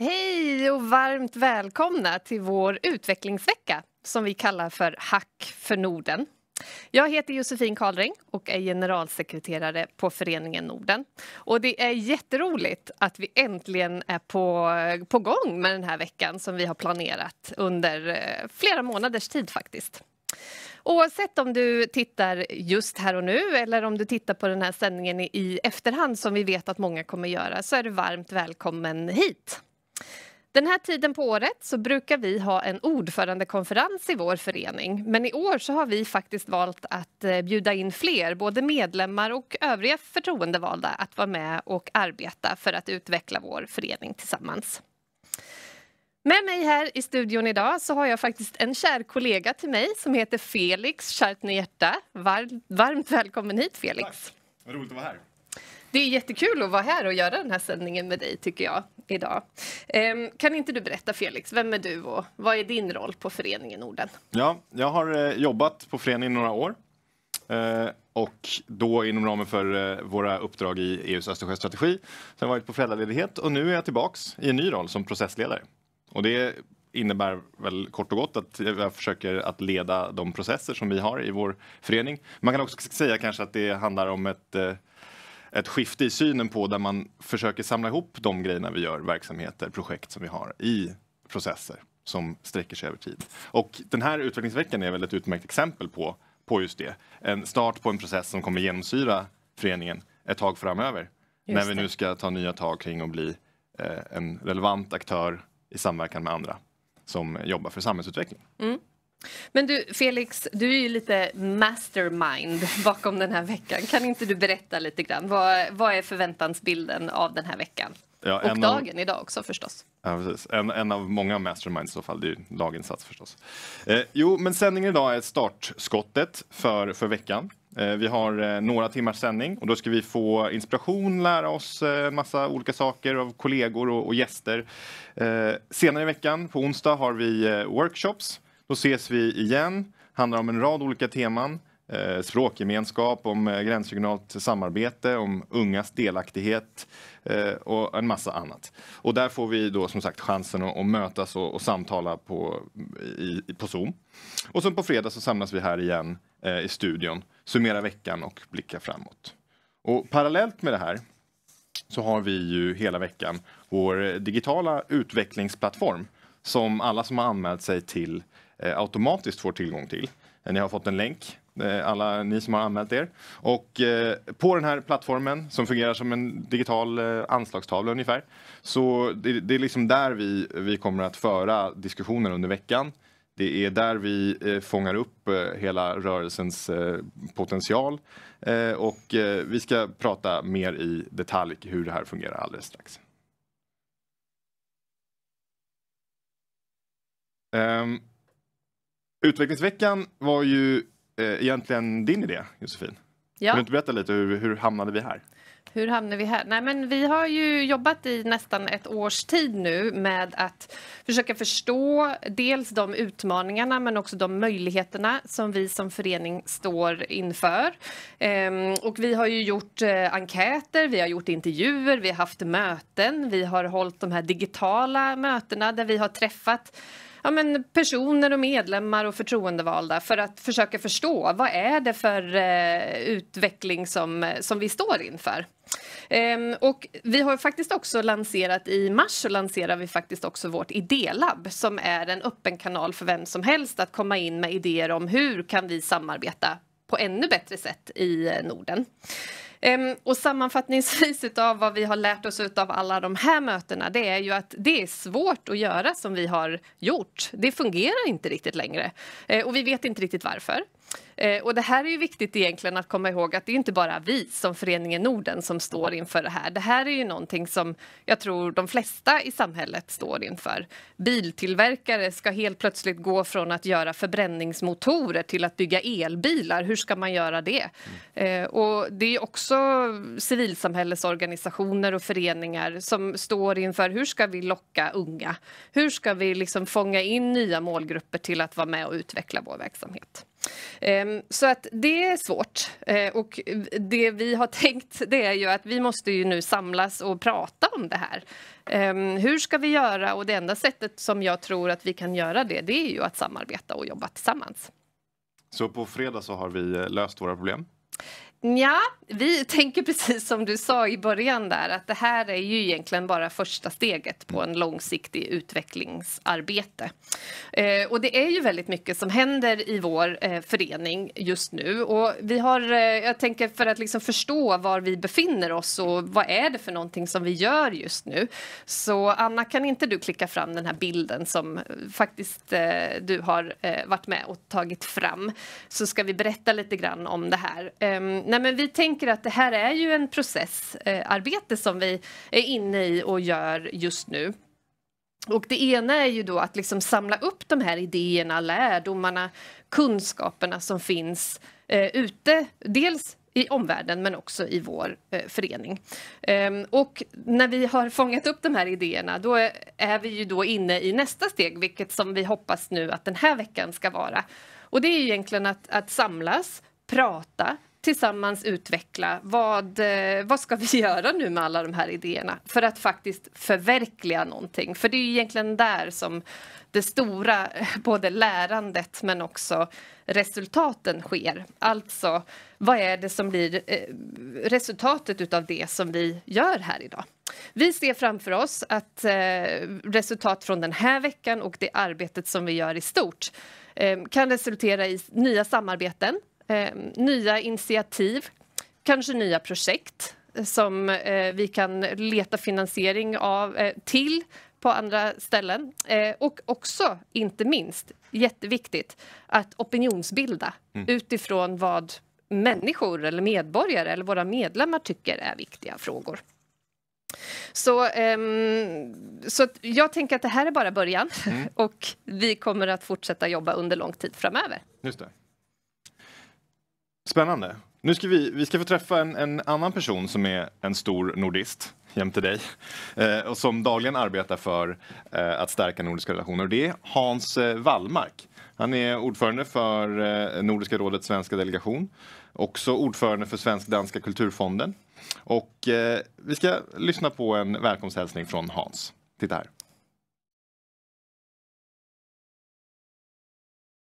Hej och varmt välkomna till vår utvecklingsvecka som vi kallar för Hack för Norden. Jag heter Josefin Karlring och är generalsekreterare på Föreningen Norden. Och det är jätteroligt att vi äntligen är på, på gång med den här veckan som vi har planerat under eh, flera månaders tid faktiskt. Oavsett om du tittar just här och nu eller om du tittar på den här sändningen i efterhand som vi vet att många kommer göra så är du varmt välkommen hit. Den här tiden på året så brukar vi ha en ordförandekonferens i vår förening. Men i år så har vi faktiskt valt att eh, bjuda in fler, både medlemmar och övriga förtroendevalda, att vara med och arbeta för att utveckla vår förening tillsammans. Med mig här i studion idag så har jag faktiskt en kär kollega till mig som heter Felix Kärtner Varmt välkommen hit Felix. Tack. Vad roligt att vara här. Det är jättekul att vara här och göra den här sändningen med dig tycker jag idag. Ehm, kan inte du berätta Felix, vem är du och vad är din roll på Föreningen Norden? Ja, jag har eh, jobbat på föreningen några år eh, och då inom ramen för eh, våra uppdrag i EUs Östersjöstrategi. Sen har jag varit på föräldraledighet och nu är jag tillbaks i en ny roll som processledare. Och det innebär väl kort och gott att jag försöker att leda de processer som vi har i vår förening. Man kan också säga kanske att det handlar om ett ett skifte i synen på där man försöker samla ihop de grejerna vi gör, verksamheter, projekt som vi har i processer som sträcker sig över tid. Och den här utvecklingsveckan är väl ett utmärkt exempel på, på just det. En start på en process som kommer genomsyra föreningen ett tag framöver. när vi nu ska ta nya tag kring att bli eh, en relevant aktör i samverkan med andra som jobbar för samhällsutveckling. Mm. Men du Felix, du är ju lite mastermind bakom den här veckan. Kan inte du berätta lite grann? Vad, vad är förväntansbilden av den här veckan? Ja, och dagen av, idag också förstås. Ja, en, en, av många masterminds i så fall, det är ju laginsats förstås. Eh, jo, men sändningen idag är startskottet för, för veckan. Eh, vi har eh, några timmars sändning och då ska vi få inspiration, lära oss en eh, massa olika saker av kollegor och, och gäster. Eh, senare i veckan, på onsdag, har vi eh, workshops då ses vi igen. Handlar om en rad olika teman. Eh, språkgemenskap, om eh, gränsregionalt samarbete, om ungas delaktighet eh, och en massa annat. Och där får vi då som sagt chansen att, mötas och, och, samtala på, i, på Zoom. Och sen på fredag så samlas vi här igen i studion, summera veckan och blicka framåt. Och parallellt med det här så har vi ju hela veckan vår digitala utvecklingsplattform som alla som har anmält sig till Eh, automatiskt får tillgång till. Eh, ni har fått en länk, eh, alla ni som har anmält er. Och på den här plattformen som fungerar som en digital anslagstavla ungefär. Så det är liksom där vi, vi kommer att föra diskussioner under veckan. Det är där vi fångar upp hela rörelsens potential. Och vi ska prata mer i detalj hur det här fungerar alldeles strax. Ehm, Utvecklingsveckan var ju eh, egentligen din idé, Josefin. Ja. Kan du inte berätta lite, hur, hur hamnade vi här? Hur hamnade vi här? Nej, men vi har ju jobbat i nästan ett års tid nu med att försöka förstå dels de utmaningarna men också de möjligheterna som vi som förening står inför. Ehm, och vi har ju gjort eh, enkäter, vi har gjort intervjuer, vi har haft möten, vi har hållit de här digitala mötena där vi har träffat ja, men personer och medlemmar och förtroendevalda för att försöka förstå vad är det för eh, utveckling som, som vi står inför. Ehm, och vi har faktiskt också lanserat i mars så lanserar vi faktiskt också vårt idélab som är en öppen kanal för vem som helst att komma in med idéer om hur kan vi samarbeta på ännu bättre sätt i eh, Norden. Um, och sammanfattningsvis av vad vi har lärt oss av alla de här mötena det är ju att det är svårt att göra som vi har gjort. Det fungerar inte riktigt längre uh, och vi vet inte riktigt varför. Eh, och det här är ju viktigt egentligen att komma ihåg att det är inte bara vi som Föreningen Norden som står inför det här. Det här är ju någonting som jag tror de flesta i samhället står inför. Biltillverkare ska helt plötsligt gå från att göra förbränningsmotorer till att bygga elbilar. Hur ska man göra det? Mm. Eh, och det är också civilsamhällesorganisationer och föreningar som står inför hur ska vi locka unga? Hur ska vi liksom fånga in nya målgrupper till att vara med och utveckla vår verksamhet? Ehm, så att det är svårt. Eh, och det vi har tänkt det är ju att vi måste ju nu samlas och prata om det här. Ehm, hur ska vi göra? Och det enda sättet som jag tror att vi kan göra det, det är ju att samarbeta och jobba tillsammans. Så på fredag så har vi eh, löst våra problem? Ja, vi tänker precis som du sa i början där att det här är ju egentligen bara första steget på en långsiktig utvecklingsarbete. Eh, och det är ju väldigt mycket som händer i vår eh, förening just nu och vi har, eh, jag tänker för att liksom förstå var vi befinner oss och vad är det för någonting som vi gör just nu. Så Anna, kan inte du klicka fram den här bilden som eh, faktiskt eh, du har eh, varit med och tagit fram så ska vi berätta lite grann om det här ehm, nej men vi tänker att det här är ju en processarbete eh, som vi är inne i och gör just nu. Och det ena är ju då att liksom samla upp de här idéerna, lärdomarna, kunskaperna som finns eh, ute, dels i omvärlden men också i vår eh, förening. Ehm, och när vi har fångat upp de här idéerna då är, är vi ju då inne i nästa steg, vilket som vi hoppas nu att den här veckan ska vara. Och det är ju egentligen att, att samlas, prata, tillsammans utveckla vad, eh, vad ska vi göra nu med alla de här idéerna för att faktiskt förverkliga någonting. För det är egentligen där som det stora, både lärandet men också resultaten sker. Alltså, vad är det som blir eh, resultatet av det som vi gör här idag? Vi ser framför oss att eh, resultat från den här veckan och det arbetet som vi gör i stort kan resultera i nya samarbeten eh, nya initiativ, kanske nya projekt eh, som eh, vi kan leta finansiering av, eh, till på andra ställen. Eh, och också, inte minst, jätteviktigt att opinionsbilda mm. utifrån vad människor eller medborgare eller våra medlemmar tycker är viktiga frågor. Så, um, så jag tänker att det här är bara början mm. och vi kommer att fortsätta jobba under lång tid framöver. Just det. Spännande. Nu ska vi, vi ska få träffa en, en annan person som är en stor nordist jämte dig eh, och som dagligen arbetar för eh, att stärka nordiska relationer. det är Hans eh, Wallmark. Han är ordförande för eh, Nordiska rådets svenska delegation. Också ordförande för Svensk-danska kulturfonden. Och eh, vi ska lyssna på en välkomsthälsning från Hans. Titta här.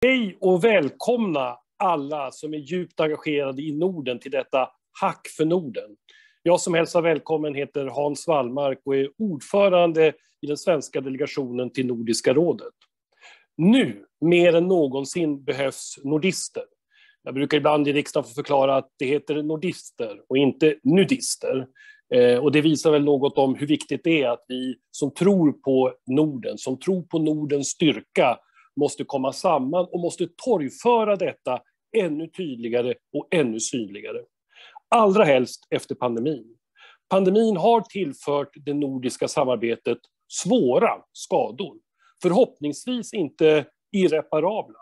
Hej och välkomna alla som är djupt engagerade i Norden till detta Hack för Norden. Jag som hälsar välkommen heter Hans Wallmark och är ordförande i den svenska delegationen till Nordiska rådet. Nu, mer än någonsin, behövs nordister. Jag brukar ibland i riksdagen få förklara att det heter nordister och inte nudister. Eh, och det visar väl något om hur viktigt det är att vi som tror på Norden, som tror på Nordens styrka, måste komma samman och måste torgföra detta ännu tydligare och ännu synligare. Allra helst efter pandemin. Pandemin har tillfört det nordiska samarbetet svåra skador. Förhoppningsvis inte irreparabla.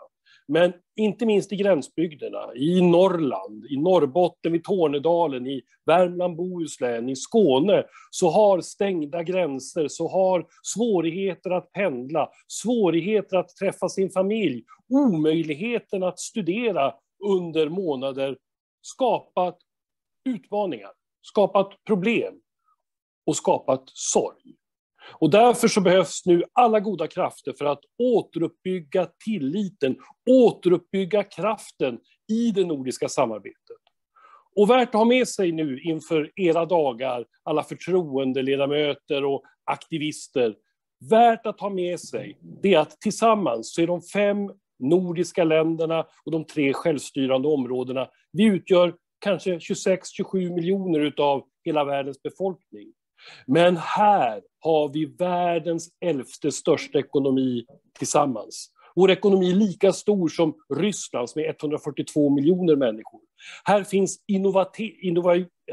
Men inte minst i gränsbygderna, i Norrland, i Norrbotten, i Tornedalen, i Värmland, Bohuslän, i Skåne, så har stängda gränser, så har svårigheter att pendla, svårigheter att träffa sin familj, omöjligheten att studera under månader skapat utmaningar, skapat problem och skapat sorg. Och därför så behövs nu alla goda krafter för att återuppbygga tilliten, återuppbygga kraften i det nordiska samarbetet. Och värt att ha med sig nu inför era dagar, alla förtroendeledamöter och aktivister, värt att ha med sig det är att tillsammans så är de fem nordiska länderna och de tre självstyrande områdena. Vi utgör kanske 26-27 miljoner av hela världens befolkning. Men här har vi världens elfte största ekonomi tillsammans. Vår ekonomi är lika stor som Rysslands med 142 miljoner människor. Här finns,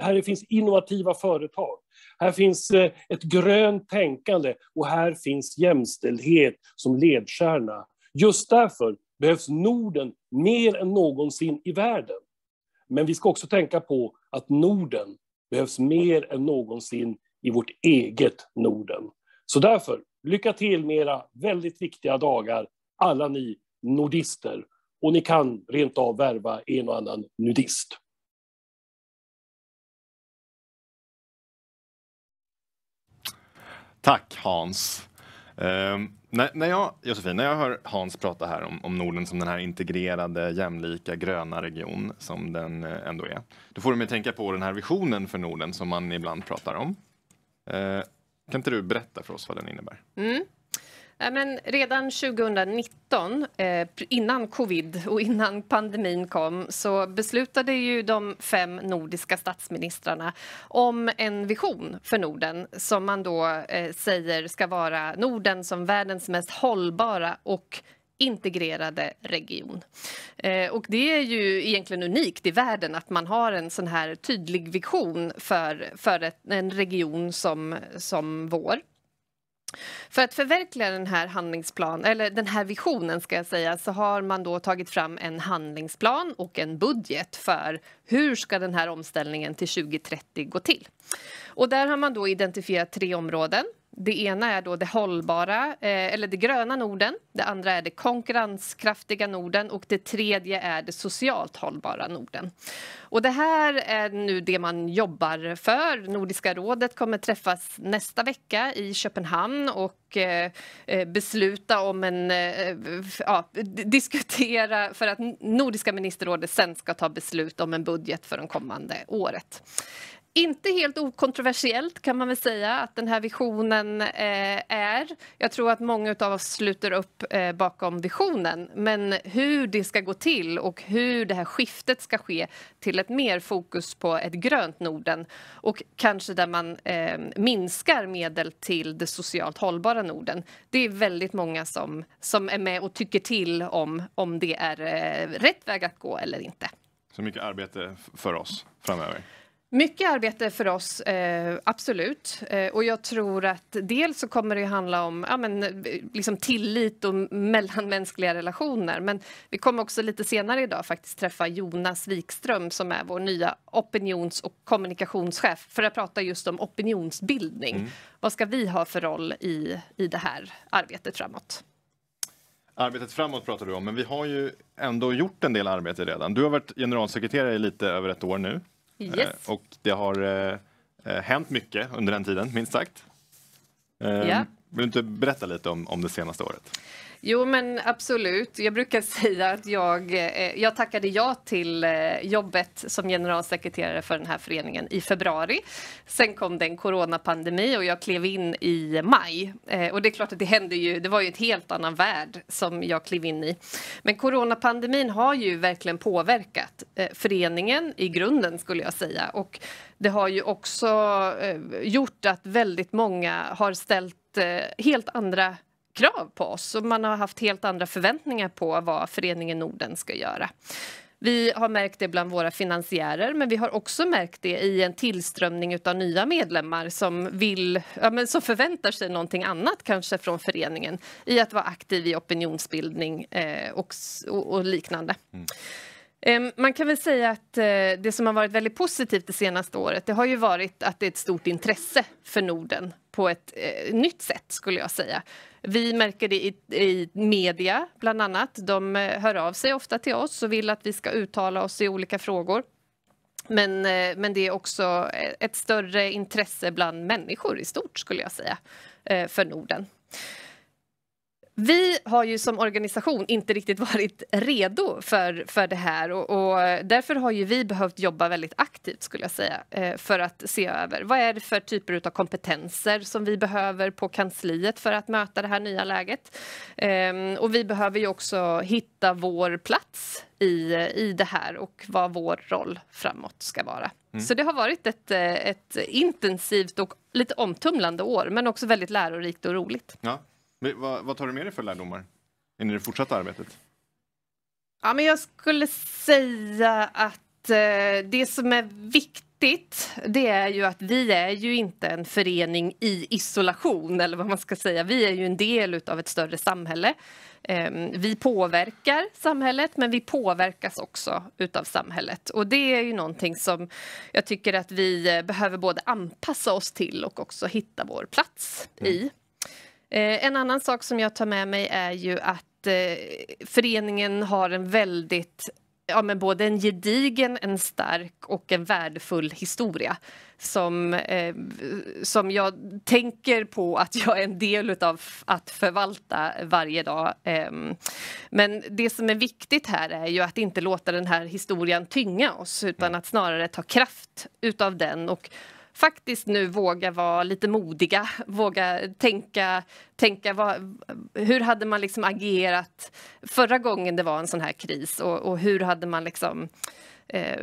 här finns innovativa företag. Här finns eh, ett grönt tänkande och här finns jämställdhet som ledstjärna. Just därför behövs Norden mer än någonsin i världen. Men vi ska också tänka på att Norden behövs mer än någonsin i vårt eget Norden. Så därför, lycka till med era väldigt viktiga dagar, alla ni nordister. Och ni kan rent av värva en och annan nudist. Tack Hans. Ehm, när, jag, Josefin, när jag hör Hans prata här om, om Norden som den här integrerade, jämlika, gröna region som den eh, ändå är, då får du mig tänka på den här visionen för Norden som man ibland pratar om. Ehm, kan inte du berätta för oss vad den innebär? Mm men redan 2019, eh, innan covid och innan pandemin kom så beslutade ju de fem nordiska statsministrarna om en vision för Norden som man då eh, säger ska vara Norden som världens mest hållbara och integrerade region. Eh, och det är ju egentligen unikt i världen att man har en sån här tydlig vision för, för ett, en region som, som vår. För att förverkliga den här handlingsplanen, eller den här visionen ska jag säga, så har man då tagit fram en handlingsplan och en budget för hur ska den här omställningen till 2030 gå till? Och där har man då identifierat tre områden. Det ena är då det hållbara, eh, eller det gröna Norden. Det andra är det konkurrenskraftiga Norden och det tredje är det socialt hållbara Norden. Och det här är nu det man jobbar för. Nordiska rådet kommer träffas nästa vecka i Köpenhamn och eh, eh, besluta om en... Ja, diskutera för att Nordiska ministerrådet sen ska ta beslut om en budget för det kommande året inte helt okontroversiellt kan man väl säga att den här visionen eh, är. Jag tror att många av oss sluter upp eh, bakom visionen men hur det ska gå till och hur det här skiftet ska ske till ett mer fokus på ett grönt Norden och kanske där man eh, minskar medel till det socialt hållbara Norden. Det är väldigt många som, som är med och tycker till om, om det är eh, rätt väg att gå eller inte. Så mycket arbete för oss framöver. Mycket arbete för oss, eh, absolut. Eh, och jag tror att dels så kommer det att handla om ja, men, eh, liksom tillit och mellanmänskliga relationer. Men vi kommer också lite senare idag faktiskt träffa Jonas Wikström som är vår nya opinions och kommunikationschef för att prata just om opinionsbildning. Mm. Vad ska vi ha för roll i, i det här arbetet framåt? Arbetet framåt pratar du om, men vi har ju ändå gjort en del arbete redan. Du har varit generalsekreterare i lite över ett år nu. Eh, yes. och det har eh, eh, hänt mycket under den tiden, minst sagt. Yeah. Vill du inte berätta lite om, om det senaste året? Jo men absolut. Jag brukar säga att jag, eh, jag tackade ja till eh, jobbet som generalsekreterare för den här föreningen i februari. Sen kom det en coronapandemi och jag klev in i maj. Eh, och det är klart att det hände ju, det var ju ett helt annan värld som jag klev in i. Men coronapandemin har ju verkligen påverkat föreningen i grunden skulle jag säga. Och det har ju också gjort att väldigt många har ställt helt andra krav på oss och man har haft helt andra förväntningar på vad Föreningen Norden ska göra. Vi har märkt det bland våra finansiärer men vi har också märkt det i en tillströmning av nya medlemmar som, vill, ja, men som förväntar sig någonting annat kanske från föreningen i att vara aktiv i opinionsbildning eh, och, och, och, liknande. Mm. Ehm, man kan väl säga att eh, det som har varit väldigt positivt det senaste året det har ju varit att det är ett stort intresse för Norden på ett eh, nytt sätt, skulle jag säga. Vi märker det i, i media, bland annat. De eh, hör av sig ofta till oss och vill att vi ska uttala oss i olika frågor. Men, men det är också ett större intresse bland människor i stort, skulle jag säga, för Norden. Vi har ju som organisation inte riktigt varit redo för, för det här och, och, därför har ju vi behövt jobba väldigt aktivt skulle jag säga eh, för att se över vad är det för typer av kompetenser som vi behöver på kansliet för att möta det här nya läget. Ehm, och vi behöver ju också hitta vår plats i, i det här och vad vår roll framåt ska vara. Mm. Så det har varit ett, eh, ett intensivt och lite omtumlande år men också väldigt lärorikt och roligt. Ja vad, vad tar du med dig för lärdomar in i det fortsatta arbetet? Ja, men jag skulle säga att eh, det som är viktigt det är ju att vi är ju inte en förening i isolation eller vad man ska säga. Vi är ju en del av ett större samhälle. Eh, vi påverkar samhället men vi påverkas också av samhället och det är ju någonting som jag tycker att vi eh, behöver både anpassa oss till och också hitta vår plats mm. i. Eh, en annan sak som jag tar med mig är ju att eh, föreningen har en väldigt ja, men både en gedigen, en stark och en värdefull historia som, eh, som jag tänker på att jag är en del av att förvalta varje dag. Eh, men det som är viktigt här är ju att inte låta den här historien tynga oss utan mm. att snarare ta kraft utav den och faktiskt nu våga vara lite modiga, våga tänka, tänka vad, hur hade man liksom agerat förra gången det var en sån här kris och, och hur hade man liksom eh,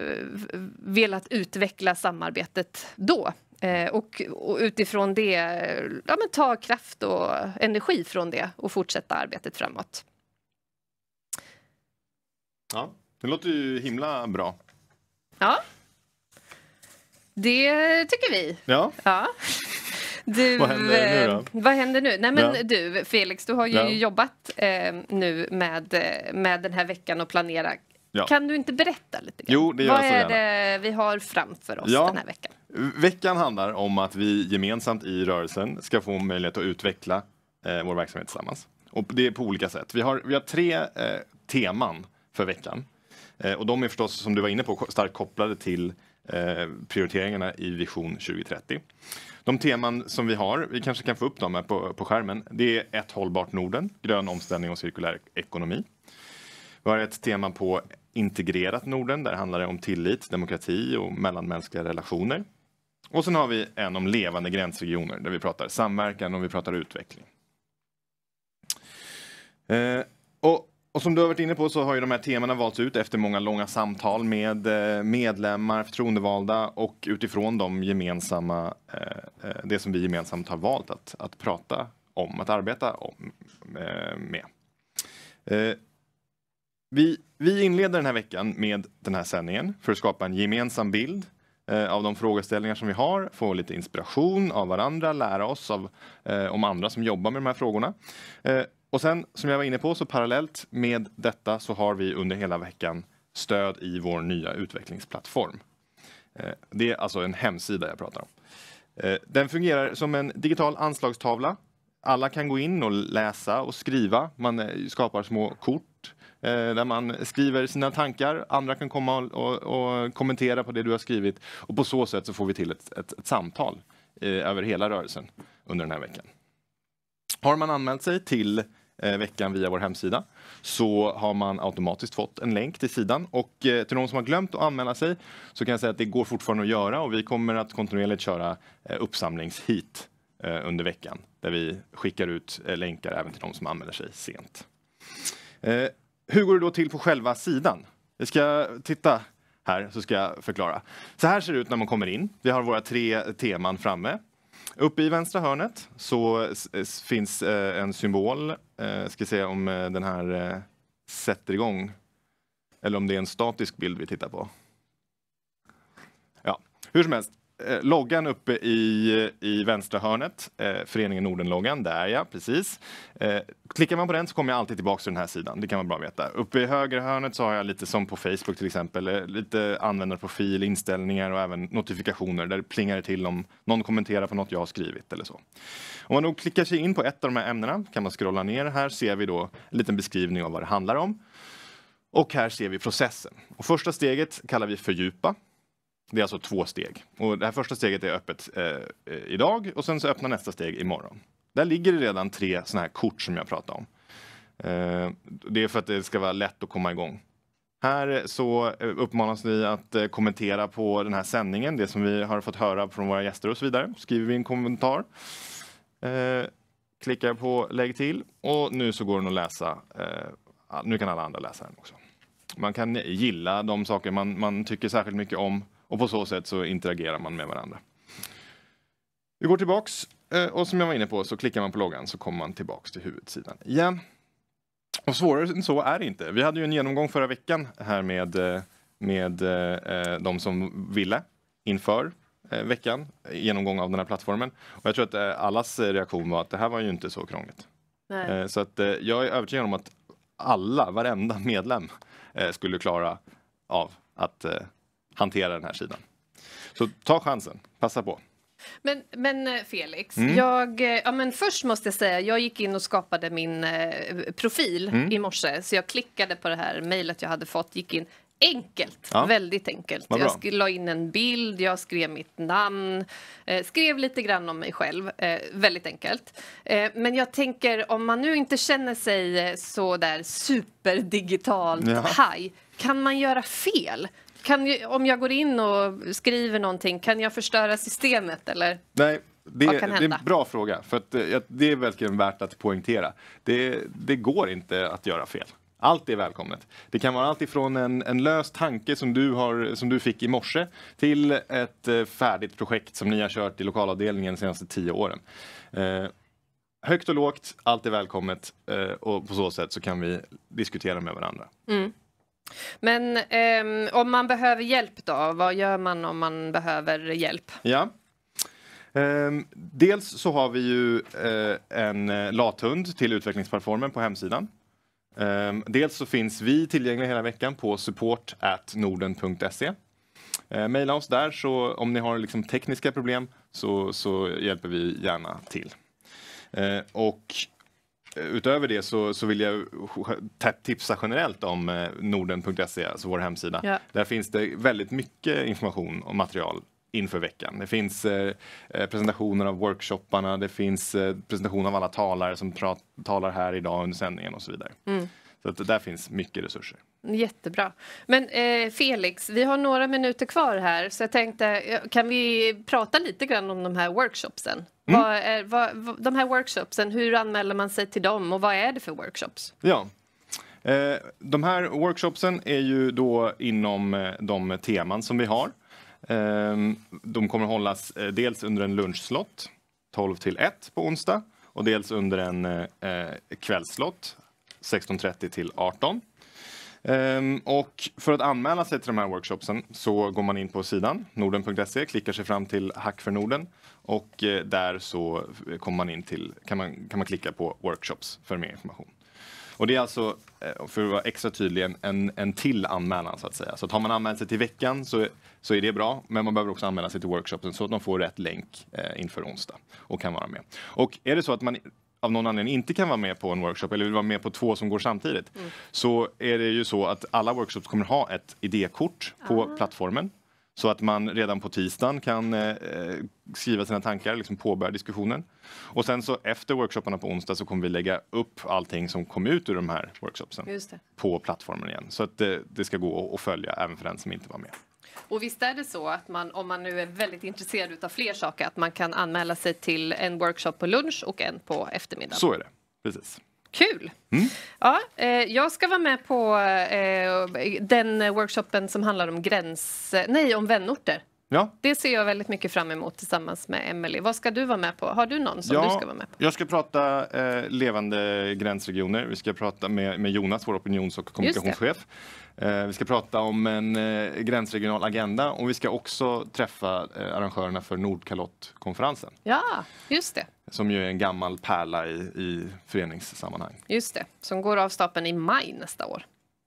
velat utveckla samarbetet då? Eh, och, och, utifrån det ja, men ta kraft och energi från det och fortsätta arbetet framåt. Ja, det låter ju himla bra. Ja. Det tycker vi. Ja. ja. Du, vad händer nu eh, då? Vad händer nu? Nej men ja. du Felix, du har ju ja. jobbat eh, nu med, eh, med den här veckan och planera. Ja. Kan du inte berätta lite grann? Jo, det gör vad jag så är gärna. det vi har framför oss den här veckan? Veckan handlar om att vi gemensamt i rörelsen ska få möjlighet att utveckla eh, vår verksamhet tillsammans. Och det är på olika sätt. Vi har, vi har tre eh, teman för veckan. Eh, och de är förstås, som du var inne på, starkt kopplade till Eh, prioriteringarna i Vision 2030. De teman som vi har, vi kanske kan få upp dem här på, på skärmen. Det är ett hållbart Norden, grön omställning och cirkulär ekonomi. Vi har ett tema på integrerat Norden. Där handlar det om tillit, demokrati och mellanmänskliga relationer. Och sen har vi en om levande gränsregioner där vi pratar samverkan och vi pratar utveckling. Eh, och och som du har varit inne på så har ju de här temana valts ut efter många långa samtal med eh, medlemmar, förtroendevalda och utifrån de gemensamma, eh, eh, det som vi gemensamt har valt att, att prata om, att arbeta om, med. Vi, vi inleder den här veckan med den här sändningen för att skapa en gemensam bild av de frågeställningar som vi har, få lite inspiration av varandra, lära oss av, om andra som jobbar med de här frågorna. Och sen som jag var inne på så parallellt med detta så har vi under hela veckan stöd i vår nya utvecklingsplattform. Eh, det är alltså en hemsida jag pratar om. Eh, den fungerar som en digital anslagstavla. Alla kan gå in och läsa och skriva. Man eh, skapar små kort där man skriver sina tankar. Andra kan komma och, och kommentera på det du har skrivit. Och På så sätt så får vi till ett, ett, ett samtal över hela rörelsen under den här veckan. Har man anmält sig till Eh, veckan via vår hemsida så har man automatiskt fått en länk till sidan. Och eh, till de som har glömt att anmäla sig så kan jag säga att det går fortfarande att göra och vi kommer att kontinuerligt köra eh, uppsamlingshit under veckan där vi skickar ut länkar även till de som anmäler sig sent. Hur går det då till på själva sidan? Vi ska titta här så ska jag förklara. Så här ser det ut när man kommer in. Vi har våra tre teman framme. Uppe i vänstra hörnet så finns eh, en symbol. Eh, ska se om eh, den här eh, sätter igång. Eller om det är en statisk bild vi tittar på. Ja, hur som helst eh, loggan uppe i, i vänstra hörnet, eh, Föreningen Norden-loggan, där ja, precis. Eh, klickar man på den så kommer jag alltid tillbaka till den här sidan, det kan vara bra veta. Uppe i högra hörnet så har jag lite som på Facebook till exempel, eh, lite användarprofil, inställningar och även notifikationer där det plingar till om någon kommenterar på något jag har skrivit eller så. Om man då klickar sig in på ett av de här ämnena kan man scrolla ner, här ser vi då en liten beskrivning av vad det handlar om. Och här ser vi processen. Och första steget kallar vi fördjupa. Det är alltså två steg. Och det här första steget är öppet eh, idag och sen så öppnar nästa steg imorgon. Där ligger det redan tre sådana här kort som jag pratade om. Eh, det är för att det ska vara lätt att komma igång. Här så eh, uppmanas vi att eh, kommentera på den här sändningen, det som vi har fått höra från våra gäster och så vidare. Skriver vi en kommentar. Eh, klickar på lägg till och nu så går den att läsa. Eh, nu kan alla andra läsa den också. Man kan gilla de saker man, man tycker särskilt mycket om. Och på så sätt så interagerar man med varandra. Vi går tillbaks eh, och som jag var inne på så klickar man på loggan så kommer man tillbaks till huvudsidan igen. Och svårare än så är det inte. Vi hade ju en genomgång förra veckan här med, eh, med eh, de som ville inför veckan, genomgång av den här plattformen. Och jag tror att allas reaktion var att det här var ju inte så krångligt. Nej. Så att jag är övertygad om att alla, varenda medlem skulle klara av att hantera den här sidan. Så ta chansen, passa på. Men, men, eh, Felix, mm. jag, eh, ja, men först måste jag säga, jag gick in och skapade min eh, profil mm. i morse. Så jag klickade på det här mejlet jag hade fått, gick in. Enkelt, ja. väldigt enkelt. Jag la in en bild, jag skrev mitt namn, eh, skrev lite grann om mig själv. Eh, väldigt enkelt. Eh, men jag tänker, om man nu inte känner sig så där superdigitalt ja. high, kan man göra fel? kan, om jag går in och skriver någonting, kan jag förstöra systemet eller? Nej, det, det är en bra fråga. För att, eh, det är verkligen värt att poängtera. Det, det går inte att göra fel. Allt är välkommet. Det kan vara allt ifrån en, en lös tanke som du, har, som du fick i morse till ett eh, färdigt projekt som ni har kört i lokalavdelningen de senaste tio åren. Eh, högt och lågt, allt är välkommet eh, och på så sätt så kan vi diskutera med varandra. Mm. Men eh, om man behöver hjälp då, vad gör man om man behöver hjälp? Ja. Eh, dels så har vi ju eh, en eh, lathund till utvecklingsplattformen på hemsidan. Ehm, dels så finns vi tillgängliga hela veckan på support.norden.se. Eh, Mejla oss där så om ni har liksom tekniska problem så, så hjälper vi gärna till. Ehm, och utöver det så, så vill jag tipsa generellt om eh, norden.se, alltså vår hemsida. Ja. Där finns det väldigt mycket information och material inför veckan. Det finns eh, eh presentationer av workshopparna, det finns eh, presentationer av alla talare som talar här idag under sändningen och så vidare. Mm. Så att där finns mycket resurser. Jättebra. Men eh, Felix, vi har några minuter kvar här så jag tänkte, eh, kan vi prata lite grann om de här workshopsen? Mm. Vad är, vad, de här workshopsen, hur anmäler man sig till dem och vad är det för workshops? Ja, eh, de här workshopsen är ju då inom eh, de teman som vi har. Eh, de kommer hållas eh, dels under en lunchslott 12 till 1 på onsdag och dels under en eh, kvällslott 16.30 till 18. Ehm, och för att anmäla sig till de här workshopsen så går man in på sidan norden.se, klickar sig fram till Hack för Norden och eh, där så kommer man in till, kan man, kan man klicka på workshops för mer information. Och det är alltså, eh, för att vara extra tydlig, en, en till anmälan så att säga. Så att har man anmält sig till veckan så, så är det bra, men man behöver också anmäla sig till workshopen så att de får rätt länk eh, inför onsdag och kan vara med. Och är det så att man av någon anledning inte kan vara med på en workshop eller vill vara med på två som går samtidigt mm. så är det ju så att alla workshops kommer ha ett idékort på Aha. plattformen så att man redan på tisdagen kan eh, eh, skriva sina tankar, liksom påbörja diskussionen. Och sen så efter workshopparna på onsdag så kommer vi lägga upp allting som kom ut ur de här workshopsen på plattformen igen. Så att det, det ska gå att följa även för den som inte var med. Och visst är det så att man, om man nu är väldigt intresserad av fler saker, att man kan anmäla sig till en workshop på lunch och en på eftermiddagen? Så är det, precis. Kul! Mm. Ja, eh, jag ska vara med på eh, den workshopen som handlar om gräns... Nej, om vänorter. Ja. Det ser jag väldigt mycket fram emot tillsammans med Emelie. Vad ska du vara med på? Har du någon som ja, du ska vara med på? Jag ska prata eh, levande gränsregioner. Vi ska prata med, med Jonas, vår opinions och kommunikationschef. Eh, vi ska prata om en eh, gränsregional agenda och vi ska också träffa eh, arrangörerna för Nordkalottkonferensen. Ja, just det. Som ju är en gammal pärla i, i föreningssammanhang. Just det, som går av stapeln i maj nästa år.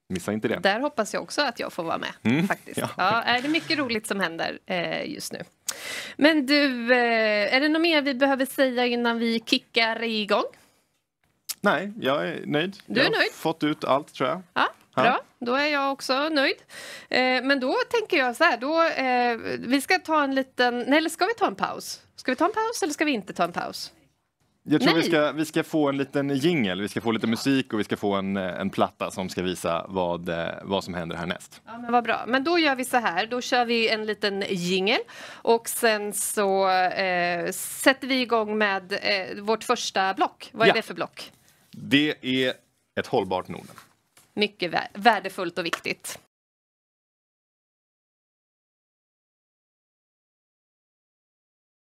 Missa inte det. Där hoppas jag också att jag får vara med. Mm, faktiskt. Ja. Ja, det är mycket roligt som händer just nu. Men du, är det något mer vi behöver säga innan vi kickar igång? Nej, jag är nöjd. Du är jag nöjd? fått ut allt tror jag. Ja. Bra, då är jag också nöjd. Eh, men då tänker jag så här, då, eh, vi ska ta en liten, nej, eller ska vi ta en paus? Ska vi ta en paus eller ska vi inte ta en paus? Jag tror vi ska, vi ska få en liten jingel, vi ska få lite musik och vi ska få en, eh, en platta som ska visa vad, eh, vad som händer härnäst. Ja, men vad bra. Men då gör vi så här, då kör vi en liten jingel och sen så eh, sätter vi igång med eh, vårt första block. Vad är ja. det för block? Det är ett hållbart Norden mycket värdefullt och viktigt.